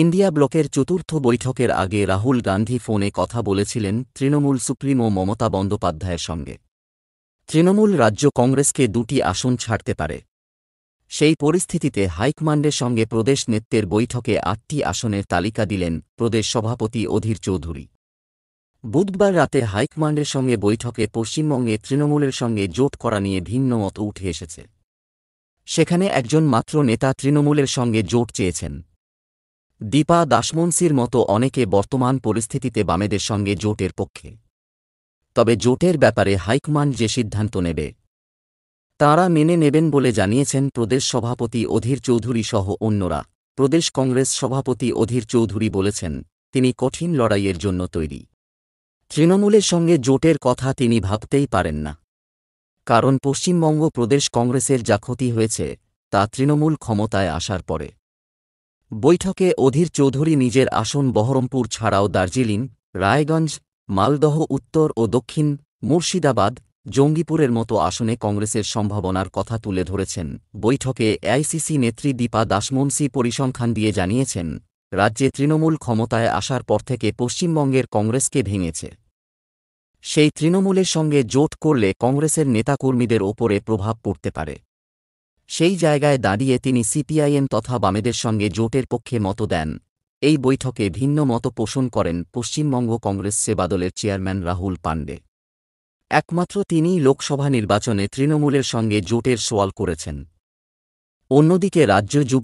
India ব্লকের চতুর্থ বৈঠকের আগে রাহুল গান্ধী ফোনে কথা বলেছিলেন তৃণমূল সুপ্রিমো মমতা বন্দ্যোপাধ্যায়ের সঙ্গে তৃণমূল রাজ্য কংগ্রেসকে দুটি আসন ছাড়তে পারে সেই পরিস্থিতিতে হাইকমান্ডের সঙ্গে প্রদেশ নেত্বের বৈঠকে আটটি আসনের তালিকা দিলেন প্রদেশ সভাপতি অধীর চৌধুরী বুধবার রাতে হাইকমান্ডের সঙ্গে বৈঠকে পশ্চিমবঙ্গে তৃণমূলের সঙ্গে জোট করা নিয়ে ভিন্ন মত উঠে এসেছে সেখানে একজন মাত্র নেতা তৃণমূলের সঙ্গে জোট চেয়েছেন দীপা দাসমনসির মতো অনেকে বর্তমান পরিস্থিতিতে বামেদের সঙ্গে জোটের পক্ষে তবে জোটের ব্যাপারে হাইকমান্ড যে সিদ্ধান্ত নেবে তারা মেনে নেবেন বলে জানিয়েছেন প্রদেশ সভাপতি অধীর চৌধুরী সহ অন্যরা প্রদেশ কংগ্রেস সভাপতি অধীর চৌধুরী বলেছেন তিনি কঠিন লড়াইয়ের জন্য তৈরি তৃণমূলের সঙ্গে জোটের কথা তিনি ভাবতেই পারেন না কারণ পশ্চিমবঙ্গ প্রদেশ কংগ্রেসের যা ক্ষতি হয়েছে তা তৃণমূল ক্ষমতায় আসার পরে বৈঠকে অধীর চৌধুরী নিজের আসন বহরমপুর ছাড়াও দার্জিলিং রায়গঞ্জ মালদহ উত্তর ও দক্ষিণ মুর্শিদাবাদ জঙ্গিপুরের মতো আসনে কংগ্রেসের সম্ভাবনার কথা তুলে ধরেছেন বৈঠকে এআইসিসি নেত্রী দীপা দাসমনসি পরিসংখ্যান দিয়ে জানিয়েছেন রাজ্যে তৃণমূল ক্ষমতায় আসার পর থেকে পশ্চিমবঙ্গের কংগ্রেসকে ভেঙেছে সেই তৃণমূলের সঙ্গে জোট করলে কংগ্রেসের নেতাকর্মীদের ওপরে প্রভাব পড়তে পারে সেই জায়গায় দাঁড়িয়ে তিনি সিপিআইএম তথা বামেদের সঙ্গে জোটের পক্ষে মত দেন এই বৈঠকে ভিন্ন মত পোষণ করেন পশ্চিমবঙ্গ কংগ্রেস সেবাদলের চেয়ারম্যান রাহুল পাণ্ডে একমাত্র তিনিই লোকসভা নির্বাচনে তৃণমূলের সঙ্গে জোটের সোয়াল করেছেন অন্যদিকে রাজ্য যুব